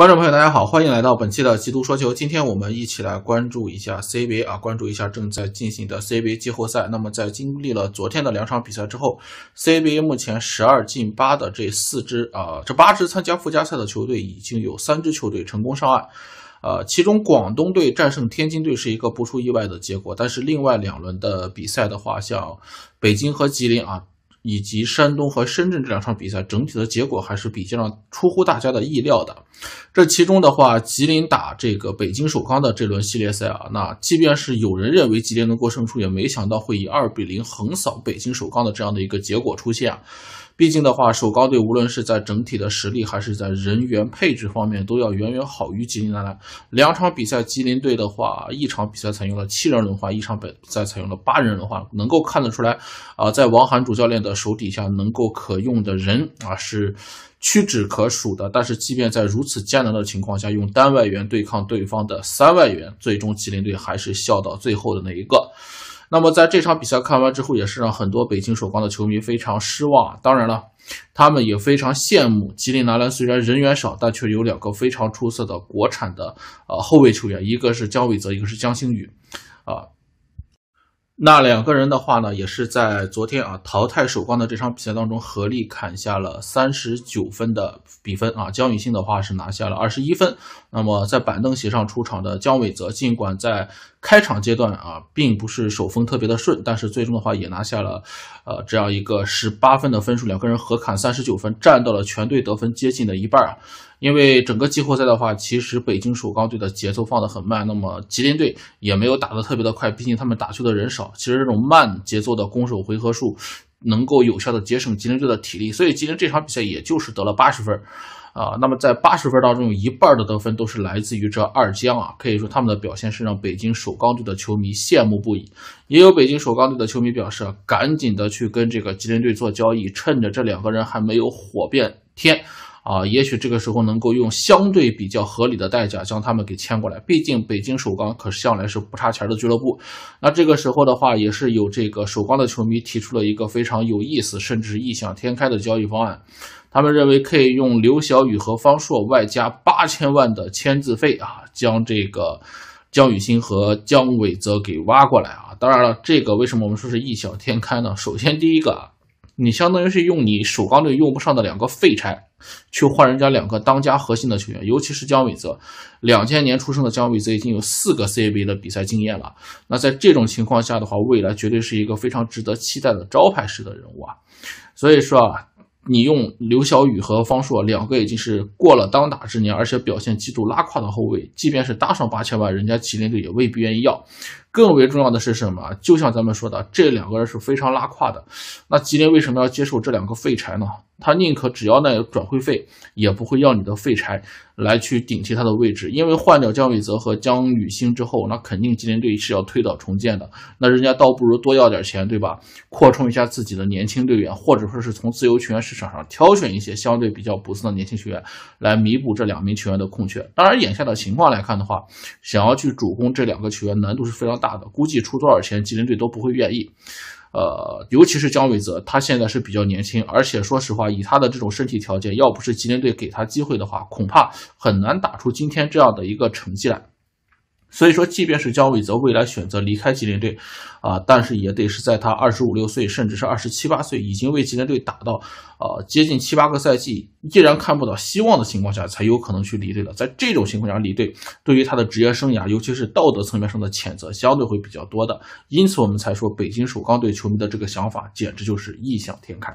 观众朋友，大家好，欢迎来到本期的极度说球。今天我们一起来关注一下 CBA 啊，关注一下正在进行的 CBA 季后赛。那么在经历了昨天的两场比赛之后，CBA 目前十二进八的这四支啊，这八支参加附加赛的球队，已经有三支球队成功上岸。呃，其中广东队战胜天津队是一个不出意外的结果，但是另外两轮的比赛的话，像北京和吉林啊。以及山东和深圳这两场比赛整体的结果还是比较出乎大家的意料的。这其中的话，吉林打这个北京首钢的这轮系列赛啊，那即便是有人认为吉林能够胜出，也没想到会以二比零横扫北京首钢的这样的一个结果出现。毕竟的话，首钢队无论是在整体的实力还是在人员配置方面，都要远远好于吉林男篮。两场比赛，吉林队的话，一场比赛采用了七人轮换，一场本赛采用了八人轮换，能够看得出来啊，在王涵主教练的。手底下能够可用的人啊是屈指可数的，但是即便在如此艰难的情况下，用单外援对抗对方的三外援，最终吉林队还是笑到最后的那一个。那么在这场比赛看完之后，也是让很多北京首钢的球迷非常失望。当然了，他们也非常羡慕吉林男篮，虽然人员少，但却有两个非常出色的国产的呃后卫球员，一个是姜伟泽，一个是姜星宇，啊。那两个人的话呢，也是在昨天啊淘汰首钢的这场比赛当中，合力砍下了三十九分的比分啊。江宇星的话是拿下了二十一分。那么在板凳席上出场的姜伟泽，尽管在开场阶段啊，并不是手风特别的顺，但是最终的话也拿下了呃这样一个十八分的分数。两个人合砍三十九分，占到了全队得分接近的一半啊。因为整个季后赛的话，其实北京首钢队的节奏放得很慢，那么吉林队也没有打得特别的快，毕竟他们打球的人少。其实这种慢节奏的攻守回合数，能够有效的节省吉林队的体力，所以吉林这场比赛也就是得了八十分，啊，那么在八十分当中有一半的得分都是来自于这二江啊，可以说他们的表现是让北京首钢队的球迷羡慕不已，也有北京首钢队的球迷表示，赶紧的去跟这个吉林队做交易，趁着这两个人还没有火遍天。啊，也许这个时候能够用相对比较合理的代价将他们给签过来。毕竟北京首钢可是向来是不差钱的俱乐部。那这个时候的话，也是有这个首钢的球迷提出了一个非常有意思，甚至异想天开的交易方案。他们认为可以用刘晓宇和方硕外加八千万的签字费啊，将这个姜雨欣和姜伟泽给挖过来啊。当然了，这个为什么我们说是异想天开呢？首先第一个啊。你相当于是用你首钢队用不上的两个废柴，去换人家两个当家核心的球员，尤其是姜伟泽，两千年出生的姜伟泽已经有四个 CBA 的比赛经验了。那在这种情况下的话，未来绝对是一个非常值得期待的招牌式的人物啊。所以说啊，你用刘晓宇和方硕两个已经是过了当打之年，而且表现极度拉胯的后卫，即便是搭上八千万，人家吉林队也未必愿意要。更为重要的是什么？就像咱们说的，这两个人是非常拉胯的。那吉林为什么要接受这两个废柴呢？他宁可只要那个转会费，也不会要你的废柴来去顶替他的位置。因为换掉姜伟泽和姜宇星之后，那肯定吉林队是要推倒重建的。那人家倒不如多要点钱，对吧？扩充一下自己的年轻队员，或者说是从自由球员市场上挑选一些相对比较不错的年轻球员，来弥补这两名球员的空缺。当然，眼下的情况来看的话，想要去主攻这两个球员难度是非常。大的估计出多少钱，吉林队都不会愿意。呃，尤其是姜伟泽，他现在是比较年轻，而且说实话，以他的这种身体条件，要不是吉林队给他机会的话，恐怕很难打出今天这样的一个成绩来。所以说，即便是姜伟泽未来选择离开吉林队，啊，但是也得是在他二十五六岁，甚至是二十七八岁，已经为吉林队打到，呃，接近七八个赛季，依然看不到希望的情况下，才有可能去离队的。在这种情况下离队，对于他的职业生涯，尤其是道德层面上的谴责，相对会比较多的。因此，我们才说北京首钢队球迷的这个想法，简直就是异想天开。